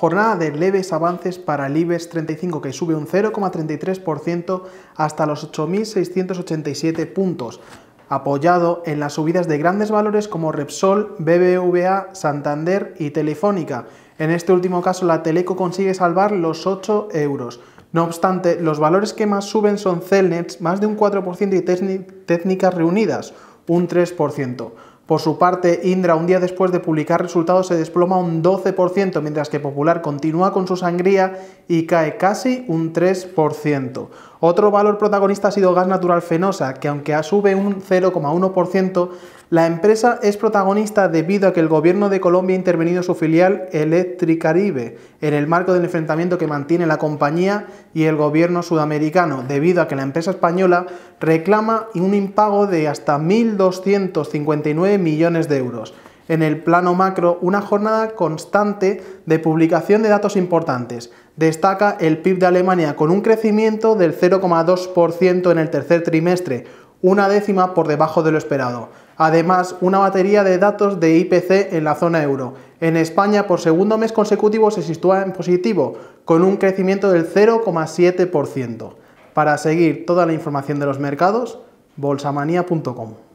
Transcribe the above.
Jornada de leves avances para el IBEX 35 que sube un 0,33% hasta los 8.687 puntos, apoyado en las subidas de grandes valores como Repsol, BBVA, Santander y Telefónica. En este último caso la Teleco consigue salvar los 8 euros. No obstante, los valores que más suben son Celnets, más de un 4% y Técnicas Reunidas, un 3%. Por su parte, Indra, un día después de publicar resultados, se desploma un 12%, mientras que Popular continúa con su sangría y cae casi un 3%. Otro valor protagonista ha sido Gas Natural Fenosa, que aunque sube un 0,1%, la empresa es protagonista debido a que el gobierno de Colombia ha intervenido su filial Electricaribe en el marco del enfrentamiento que mantiene la compañía y el gobierno sudamericano, debido a que la empresa española reclama un impago de hasta 1.259 millones de euros en el plano macro una jornada constante de publicación de datos importantes. Destaca el PIB de Alemania con un crecimiento del 0,2% en el tercer trimestre, una décima por debajo de lo esperado. Además, una batería de datos de IPC en la zona euro. En España, por segundo mes consecutivo, se sitúa en positivo, con un crecimiento del 0,7%. Para seguir toda la información de los mercados, bolsamanía.com.